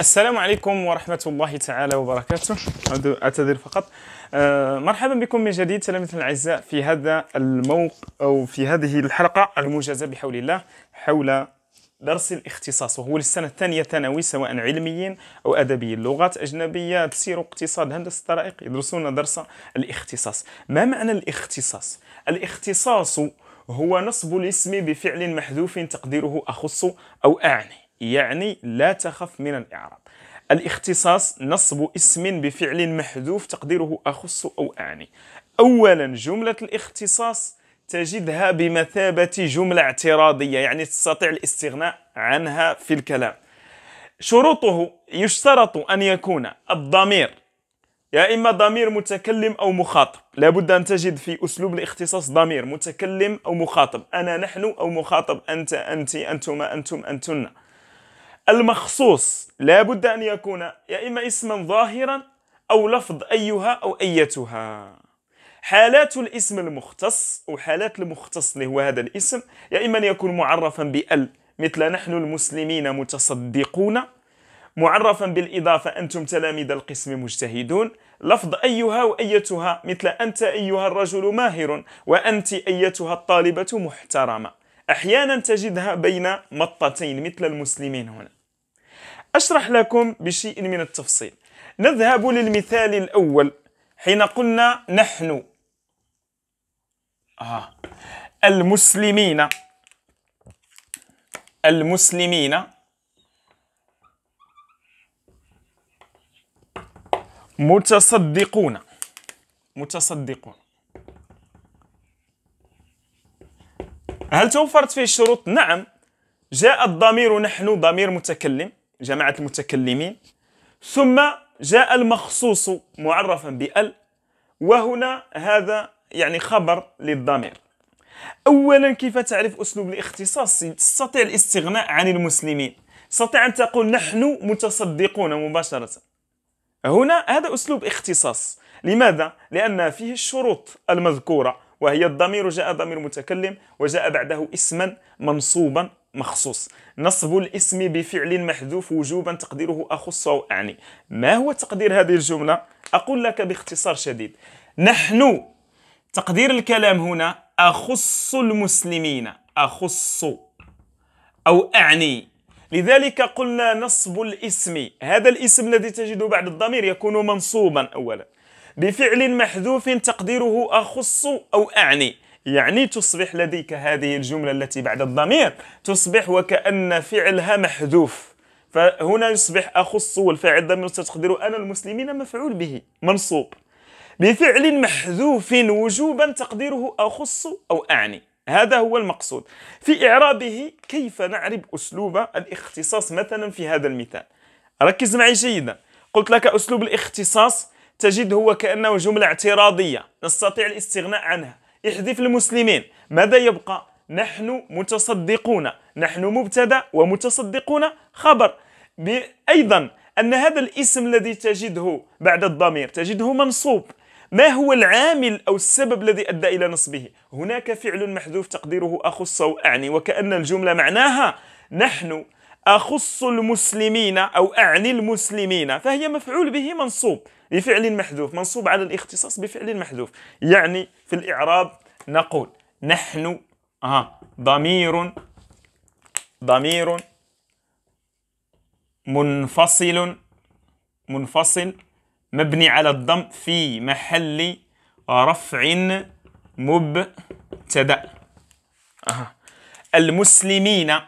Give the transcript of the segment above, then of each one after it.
السلام عليكم ورحمة الله تعالى وبركاته أعتذر فقط آه، مرحبا بكم من جديد تلاميذنا الأعزاء في هذا الموقع أو في هذه الحلقة الموجزة بحول الله حول درس الاختصاص وهو للسنة الثانية ثانوي سواء علميين أو أدبيين لغات أجنبية تسير اقتصاد هندسة الطرائق يدرسون درس الاختصاص ما معنى الاختصاص؟ الاختصاص هو نصب الاسم بفعل محذوف تقديره أخص أو أعني يعني لا تخف من الإعراب الاختصاص نصب اسم بفعل محذوف تقديره أخص أو أعني أولا جملة الاختصاص تجدها بمثابة جملة اعتراضية يعني تستطيع الاستغناء عنها في الكلام شروطه يشترط أن يكون الضمير يا إما ضمير متكلم أو مخاطب لابد أن تجد في أسلوب الاختصاص ضمير متكلم أو مخاطب أنا نحن أو مخاطب أنت أنت أنتما أنتم أنتن المخصوص لا بد أن يكون يا إما اسما ظاهرا أو لفظ أيها أو أيتها حالات الاسم المختص أو حالات المختص اللي هو هذا الاسم يا إما أن يكون معرفا بأل مثل نحن المسلمين متصدقون معرفا بالإضافة أنتم تلاميذ القسم مجتهدون لفظ أيها وأيتها مثل أنت أيها الرجل ماهر وأنت أيتها الطالبة محترمة أحيانا تجدها بين مطتين مثل المسلمين هنا أشرح لكم بشيء من التفصيل نذهب للمثال الأول حين قلنا نحن آه. المسلمين المسلمين متصدقون متصدقون هل توفرت فيه الشروط؟ نعم جاء الضمير نحن ضمير متكلم جماعة المتكلمين ثم جاء المخصوص معرفا بال وهنا هذا يعني خبر للضمير اولا كيف تعرف اسلوب الاختصاص تستطيع الاستغناء عن المسلمين تستطيع ان تقول نحن متصدقون مباشره هنا هذا اسلوب اختصاص لماذا لان فيه الشروط المذكوره وهي الضمير جاء ضمير متكلم وجاء بعده اسما منصوبا مخصوص نصب الاسم بفعل محذوف وجوبا تقديره أخص أو أعني ما هو تقدير هذه الجملة؟ أقول لك باختصار شديد نحن تقدير الكلام هنا أخص المسلمين أخص أو أعني لذلك قلنا نصب الاسم هذا الاسم الذي تجده بعد الضمير يكون منصوبا أولا بفعل محذوف تقديره أخص أو أعني يعني تصبح لديك هذه الجملة التي بعد الضمير تصبح وكأن فعلها محذوف فهنا يصبح أخص والفاعل ضمير تقدر أنا المسلمين مفعول به منصوب بفعل محذوف وجوبا تقديره أخص أو أعني هذا هو المقصود في إعرابه كيف نعرب أسلوب الاختصاص مثلا في هذا المثال ركز معي جيدا قلت لك أسلوب الاختصاص تجد هو كأنه جملة اعتراضية نستطيع الاستغناء عنها احذف المسلمين ماذا يبقى نحن متصدقون نحن مبتدا ومتصدقون خبر ايضا ان هذا الاسم الذي تجده بعد الضمير تجده منصوب ما هو العامل او السبب الذي ادى الى نصبه هناك فعل محذوف تقديره اخص او اعني وكان الجمله معناها نحن أخص المسلمين أو أعني المسلمين فهي مفعول به منصوب بفعل محذوف منصوب على الاختصاص بفعل محذوف يعني في الإعراب نقول نحن آه ضمير ضمير منفصل منفصل مبني على الضم في محل رفع مبتدأ آه المسلمين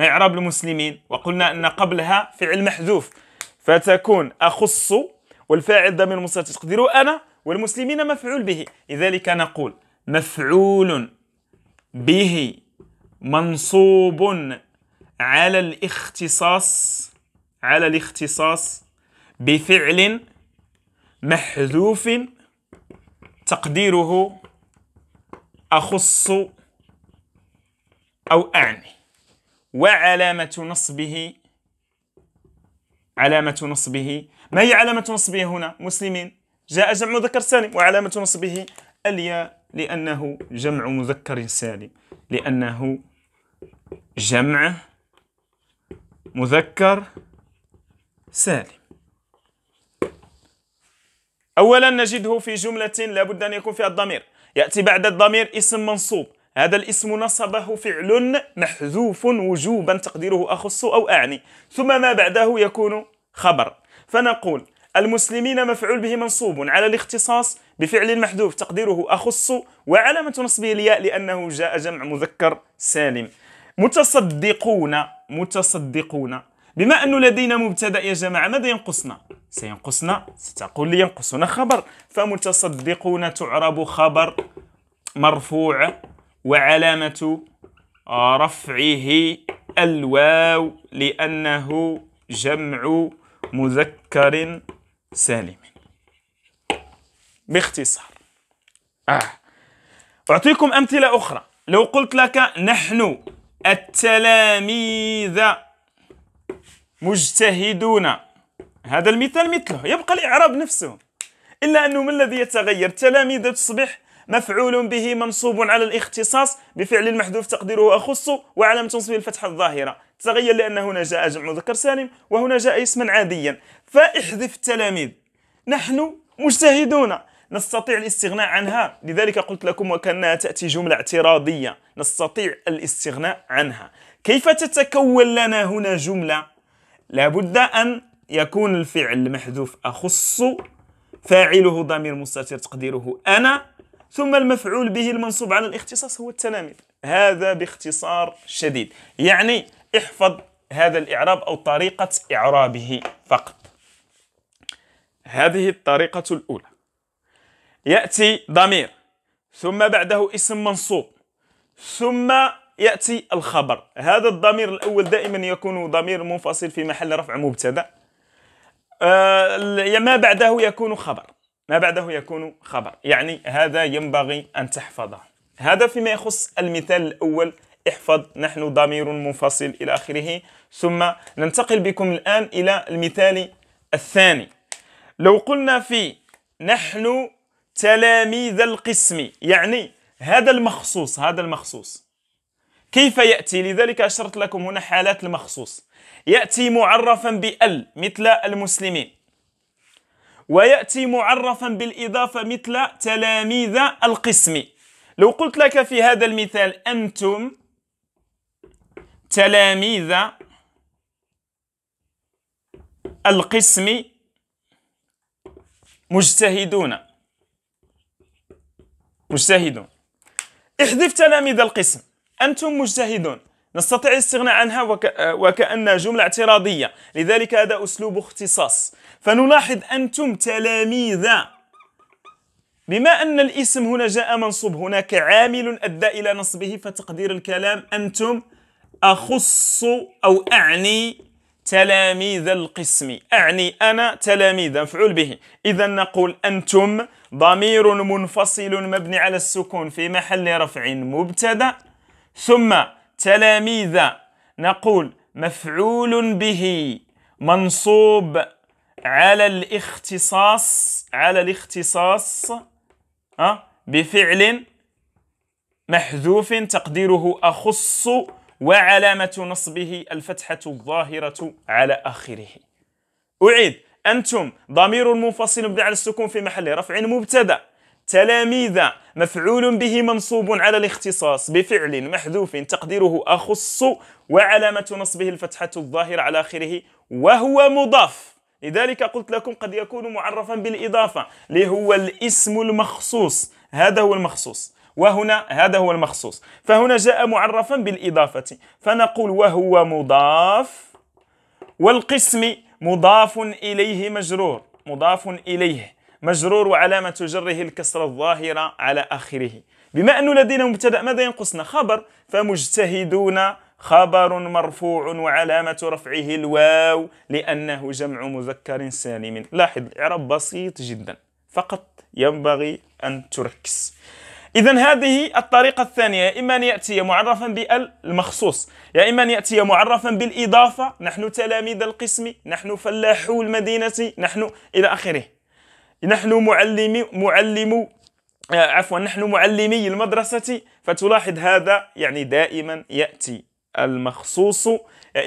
ما إعراب المسلمين وقلنا أن قبلها فعل محذوف فتكون أخص والفاعل ضمير مستتر تقديره أنا والمسلمين مفعول به لذلك نقول مفعول به منصوب على الاختصاص على الاختصاص بفعل محذوف تقديره أخص أو أعني وعلامة نصبه علامة نصبه ما هي علامة نصبه هنا مسلمين جاء جمع مذكر سالم وعلامة نصبه الياء لأنه جمع مذكر سالم لأنه جمع مذكر سالم أولا نجده في جملة لابد أن يكون فيها الضمير يأتي بعد الضمير اسم منصوب هذا الاسم نصبه فعل محذوف وجوبا تقديره أخص أو أعني ثم ما بعده يكون خبر فنقول المسلمين مفعول به منصوب على الاختصاص بفعل محذوف تقديره أخص وعلامة نصبه الياء لأنه جاء جمع مذكر سالم متصدقون متصدقون بما أنه لدينا مبتدأ يا جماعة ماذا ينقصنا؟ سينقصنا ستقول لي ينقصنا خبر فمتصدقون تعرب خبر مرفوع وعلامة آه، رفعه الواو لأنه جمع مذكر سالم باختصار آه. أعطيكم أمثلة أخرى لو قلت لك نحن التلاميذ مجتهدون هذا المثال مثله يبقى الإعراب نفسه إلا أنه ما الذي يتغير تلاميذ تصبح مفعول به منصوب على الاختصاص بفعل المحذوف تقديره أخص وعلم تنصب الفتحة الظاهرة تغير لأن هنا جاء جمع مذكر سالم وهنا جاء اسما عاديا فاحذف التلاميذ نحن مجتهدون نستطيع الاستغناء عنها لذلك قلت لكم وكأنها تأتي جملة اعتراضية نستطيع الاستغناء عنها كيف تتكون لنا هنا جملة لابد أن يكون الفعل المحذوف أخص فاعله ضمير مستتر تقديره أنا ثم المفعول به المنصوب على الاختصاص هو التلاميذ هذا باختصار شديد يعني احفظ هذا الإعراب أو طريقة إعرابه فقط هذه الطريقة الأولى يأتي ضمير ثم بعده اسم منصوب ثم يأتي الخبر هذا الضمير الأول دائما يكون ضمير منفصل في محل رفع مبتدأ آه، ما بعده يكون خبر ما بعده يكون خبر يعني هذا ينبغي أن تحفظه هذا فيما يخص المثال الأول احفظ نحن ضمير منفصل إلى آخره ثم ننتقل بكم الآن إلى المثال الثاني لو قلنا في نحن تلاميذ القسم يعني هذا المخصوص هذا المخصوص كيف يأتي لذلك أشرت لكم هنا حالات المخصوص يأتي معرفا بال مثل المسلمين ويأتي معرفا بالإضافة مثل تلاميذ القسم لو قلت لك في هذا المثال أنتم تلاميذ القسم مجتهدون مجتهدون احذف تلاميذ القسم أنتم مجتهدون نستطيع الاستغناء عنها وك... وكأنها جملة اعتراضية لذلك هذا أسلوب اختصاص فنلاحظ أنتم تلاميذ بما أن الاسم هنا جاء منصوب هناك عامل أدى إلى نصبه فتقدير الكلام أنتم أخص أو أعني تلاميذ القسم أعني أنا تلاميذ مفعول به إذا نقول أنتم ضمير منفصل مبني على السكون في محل رفع مبتدأ ثم تلاميذ نقول مفعول به منصوب على الاختصاص على الاختصاص بفعل محذوف تقديره أخص وعلامة نصبه الفتحة الظاهرة على آخره أعيد أنتم ضمير منفصل مبني على السكون في محل رفع مبتدأ تلاميذ مفعول به منصوب على الاختصاص بفعل محذوف تقديره أخص وعلامة نصبه الفتحة الظاهرة على آخره وهو مضاف لذلك قلت لكم قد يكون معرفا بالإضافة لهو الاسم المخصوص هذا هو المخصوص وهنا هذا هو المخصوص فهنا جاء معرفا بالإضافة فنقول وهو مضاف والقسم مضاف إليه مجرور مضاف إليه مجرور وعلامة جره الكسرة الظاهرة على آخره بما أنه لدينا مبتدأ ماذا ينقصنا خبر فمجتهدون خبر مرفوع وعلامة رفعه الواو لأنه جمع مذكر سالم لاحظ الإعراب بسيط جدا فقط ينبغي أن تركز إذا هذه الطريقة الثانية يا إما أن يأتي معرفا بالمخصوص يا إما أن يأتي معرفا بالإضافة نحن تلاميذ القسم نحن فلاحو المدينة نحن إلى آخره نحن معلمي معلمو آه، عفوا نحن معلمي المدرسة فتلاحظ هذا يعني دائما يأتي المخصوص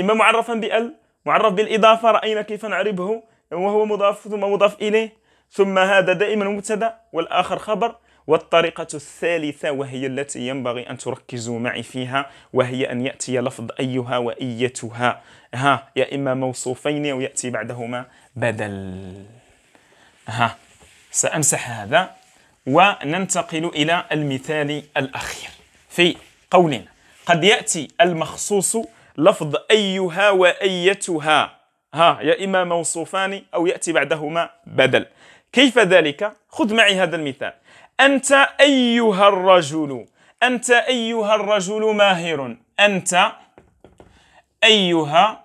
إما معرفا بال معرف بالإضافة رأينا كيف نعربه وهو مضاف ثم مضاف إليه ثم هذا دائما مبتدا والآخر خبر والطريقة الثالثة وهي التي ينبغي أن تركزوا معي فيها وهي أن يأتي لفظ أيها وإيتها ها يا إما موصوفين أو يأتي بعدهما بدل ها سأمسح هذا وننتقل إلى المثال الأخير في قولنا قد يأتي المخصوص لفظ أيها وأيتها ها يا إما موصوفان أو يأتي بعدهما بدل كيف ذلك؟ خذ معي هذا المثال أنت أيها الرجل أنت أيها الرجل ماهر أنت أيها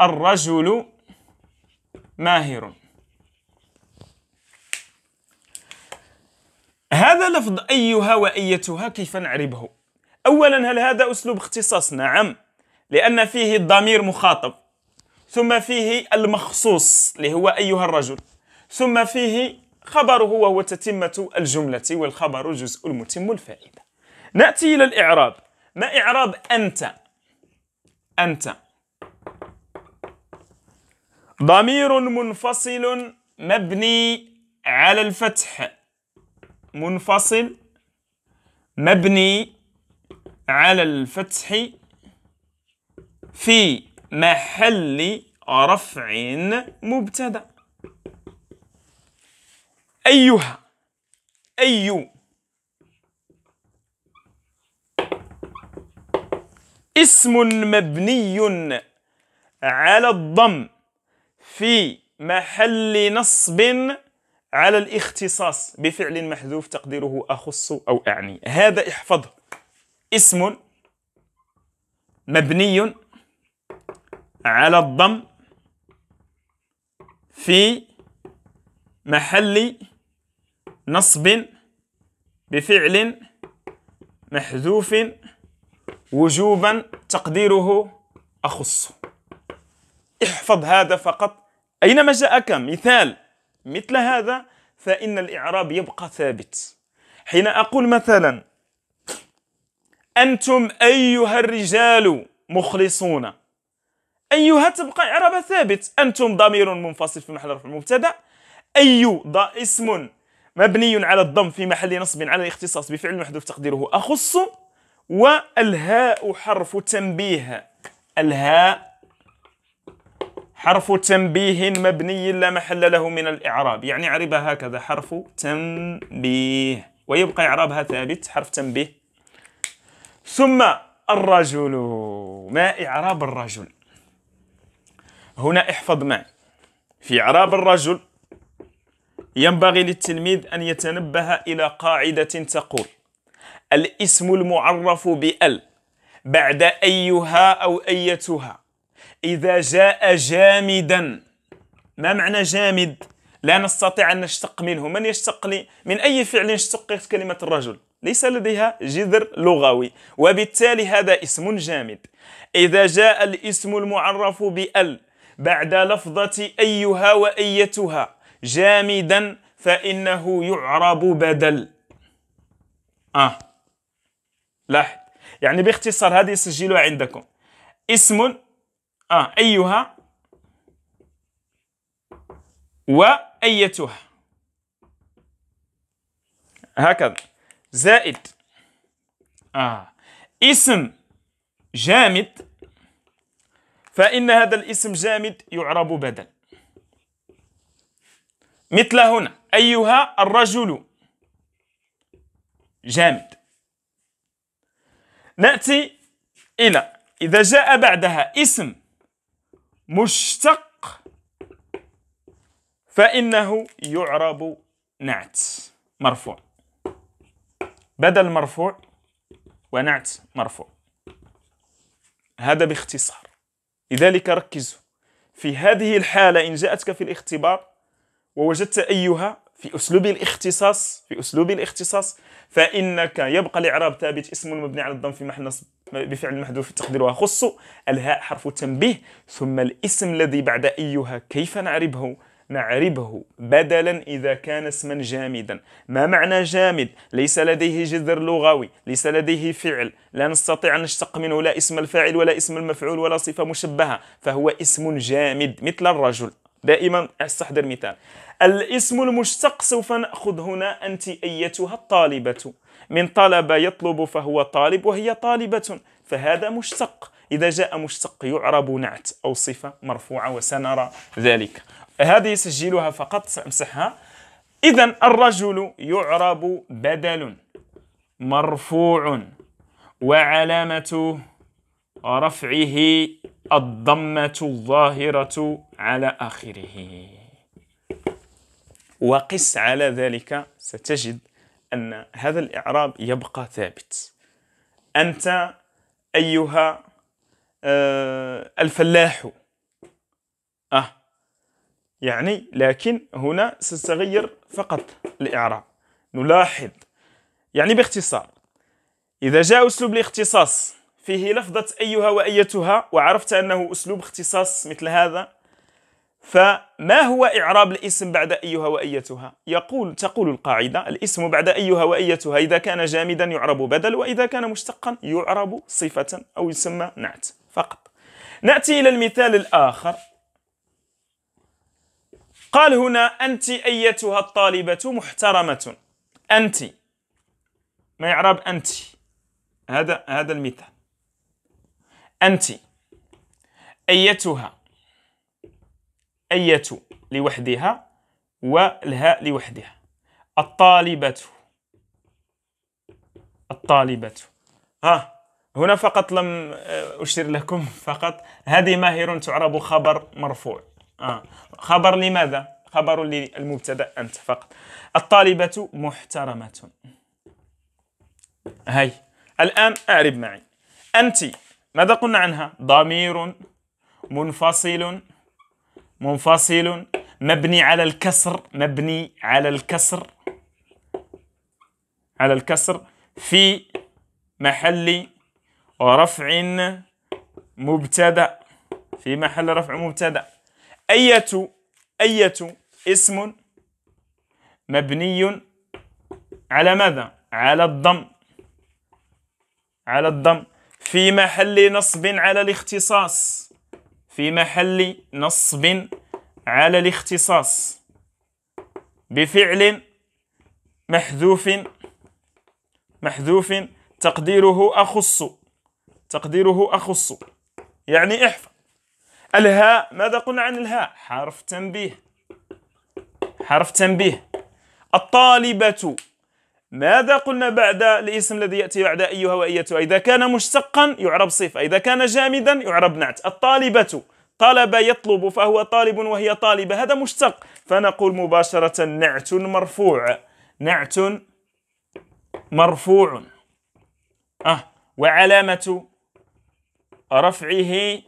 الرجل ماهر هذا لفظ أيها وأيتها كيف نعربه أولا هل هذا أسلوب اختصاص؟ نعم لأن فيه الضمير مخاطب ثم فيه المخصوص اللي هو أيها الرجل ثم فيه خبره وهو تتمة الجملة والخبر جزء المتم الفائدة نأتي إلى الإعراب ما إعراب أنت أنت ضمير منفصل مبني على الفتح منفصل مبني على الفتح في محل رفع مبتدا أيها أي اسم مبني على الضم في محل نصب على الاختصاص بفعل محذوف تقديره أخص أو أعني هذا احفظه اسم مبني على الضم في محل نصب بفعل محذوف وجوبا تقديره أخص احفظ هذا فقط أينما جاءك مثال مثل هذا فإن الإعراب يبقى ثابت حين أقول مثلا أنتم أيها الرجال مخلصون أيها تبقى إعرابها ثابت أنتم ضمير منفصل في محل رفع مبتدأ أي ضا اسم مبني على الضم في محل نصب على الاختصاص بفعل محذوف تقديره أخص والهاء حرف تنبيه الهاء حرف تنبيه مبني لا محل له من الإعراب يعني عربها هكذا حرف تنبيه ويبقى إعرابها ثابت حرف تنبيه ثم الرجل ما إعراب الرجل هنا احفظ معي في إعراب الرجل ينبغي للتلميذ أن يتنبه إلى قاعدة تقول الاسم المعرف بأل بعد أيها أو أيتها إذا جاء جامدا ما معنى جامد؟ لا نستطيع أن نشتق منه من يشتق لي من أي فعل يشتق كلمة الرجل ليس لديها جذر لغوي وبالتالي هذا اسم جامد إذا جاء الاسم المعرف بأل بعد لفظة أيها وأيتها جامدا فإنه يعرب بدل آه لاحظ يعني باختصار هذه سجلوا عندكم اسم آه أيها وأيتها هكذا زائد آه اسم جامد فإن هذا الاسم جامد يعرب بدل مثل هنا أيها الرجل جامد نأتي إلى إذا جاء بعدها اسم مشتق فإنه يعرب نعت مرفوع بدل مرفوع ونعت مرفوع هذا باختصار لذلك ركزوا في هذه الحالة إن جاءتك في الاختبار ووجدت أيها في أسلوب الاختصاص في أسلوب الاختصاص فإنك يبقى الإعراب ثابت اسم مبني على الضم في محل نصب بفعل في التقدير وخص الهاء حرف تنبيه ثم الاسم الذي بعد أيها كيف نعربه نعربه بدلا إذا كان اسما جامدا ما معنى جامد؟ ليس لديه جذر لغوي ليس لديه فعل لا نستطيع أن نشتق منه لا اسم الفاعل ولا اسم المفعول ولا صفة مشبهة فهو اسم جامد مثل الرجل دائما استحضر مثال الاسم المشتق سوف نأخذ هنا أنت أيتها الطالبة من طلب يطلب فهو طالب وهي طالبة فهذا مشتق إذا جاء مشتق يعرب نعت أو صفة مرفوعة وسنرى ذلك هذه سجلوها فقط سامسحها اذا الرجل يعرب بدل مرفوع وعلامه رفعه الضمه الظاهره على اخره وقس على ذلك ستجد ان هذا الاعراب يبقى ثابت انت ايها آه، الفلاح اه يعني لكن هنا ستتغير فقط الإعراب نلاحظ يعني باختصار إذا جاء أسلوب الاختصاص فيه لفظة أيها وأيتها وعرفت أنه أسلوب اختصاص مثل هذا فما هو إعراب الاسم بعد أيها وأيتها؟ يقول تقول القاعدة الاسم بعد أيها وأيتها إذا كان جامدا يعرب بدل وإذا كان مشتقا يعرب صفة أو يسمى نعت فقط نأتي إلى المثال الآخر قال هنا أنت أيتها الطالبة محترمة أنت ما يعرب أنت هذا هذا المثال أنت أيتها أية لوحدها والهاء لوحدها الطالبة الطالبة ها هنا فقط لم آه، أشر لكم فقط هذه ماهر تعرب خبر مرفوع آه. خبر لماذا خبر للمبتدا انت فقط الطالبه محترمه هاي الان اعرب معي انت ماذا قلنا عنها ضمير منفصل منفصل مبني على الكسر مبني على الكسر على الكسر في محل رفع مبتدا في محل رفع مبتدا أية أية اسم مبني على ماذا؟ على الضم على الضم في محل نصب على الاختصاص في محل نصب على الاختصاص بفعل محذوف محذوف تقديره أخص تقديره أخص يعني احفظ الهاء ماذا قلنا عن الهاء حرف تنبيه حرف تنبيه الطالبة ماذا قلنا بعد الاسم الذي يأتي بعد أيها وأيتها إذا كان مشتقا يعرب صفة إذا كان جامدا يعرب نعت الطالبة طلب يطلب فهو طالب وهي طالبة هذا مشتق فنقول مباشرة نعت مرفوع نعت مرفوع أه وعلامة رفعه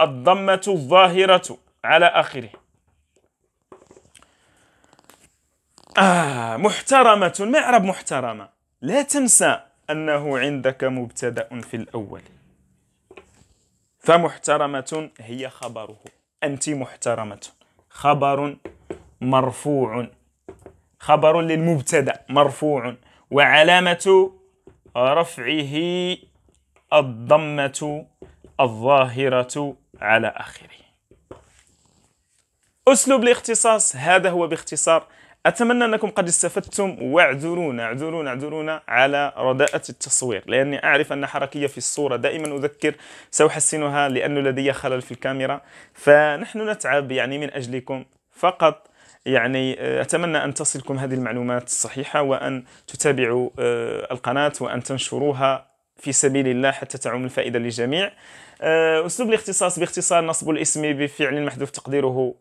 الضمة الظاهرة على آخره آه محترمة ما يعرب محترمة لا تنسى أنه عندك مبتدأ في الأول فمحترمة هي خبره أنت محترمة خبر مرفوع خبر للمبتدأ مرفوع وعلامة رفعه الضمة الظاهرة على آخره أسلوب الاختصاص هذا هو باختصار أتمنى أنكم قد استفدتم واعذرونا اعذرونا اعذرونا على رداءة التصوير لأني أعرف أن حركية في الصورة دائما أذكر سأحسنها لأنه لدي خلل في الكاميرا فنحن نتعب يعني من أجلكم فقط يعني آه، أتمنى أن تصلكم هذه المعلومات الصحيحة وأن تتابعوا آه، القناة وأن تنشروها في سبيل الله حتى تعم الفائدة للجميع آه، أسلوب الاختصاص باختصار نصب الاسم بفعل محذوف تقديره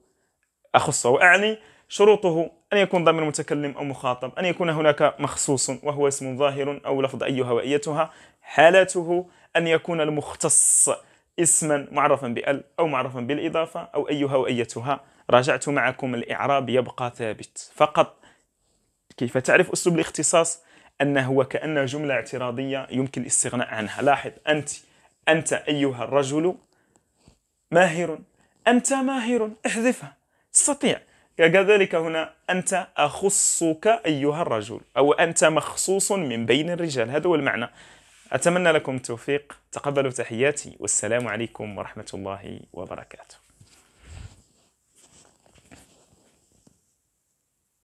أخصه واعني شروطه أن يكون ضمير متكلم أو مخاطب أن يكون هناك مخصوص وهو اسم ظاهر أو لفظ أيها وأيتها حالته أن يكون المختص اسما معرفا بال او معرفا بالاضافه او ايها وايتها راجعت معكم الاعراب يبقى ثابت فقط كيف تعرف اسلوب الاختصاص أنه وكأن جملة اعتراضية يمكن الاستغناء عنها لاحظ أنت أنت أيها الرجل ماهر أنت ماهر احذفها تستطيع كذلك هنا أنت أخصك أيها الرجل أو أنت مخصوص من بين الرجال هذا هو المعنى أتمنى لكم التوفيق تقبلوا تحياتي والسلام عليكم ورحمة الله وبركاته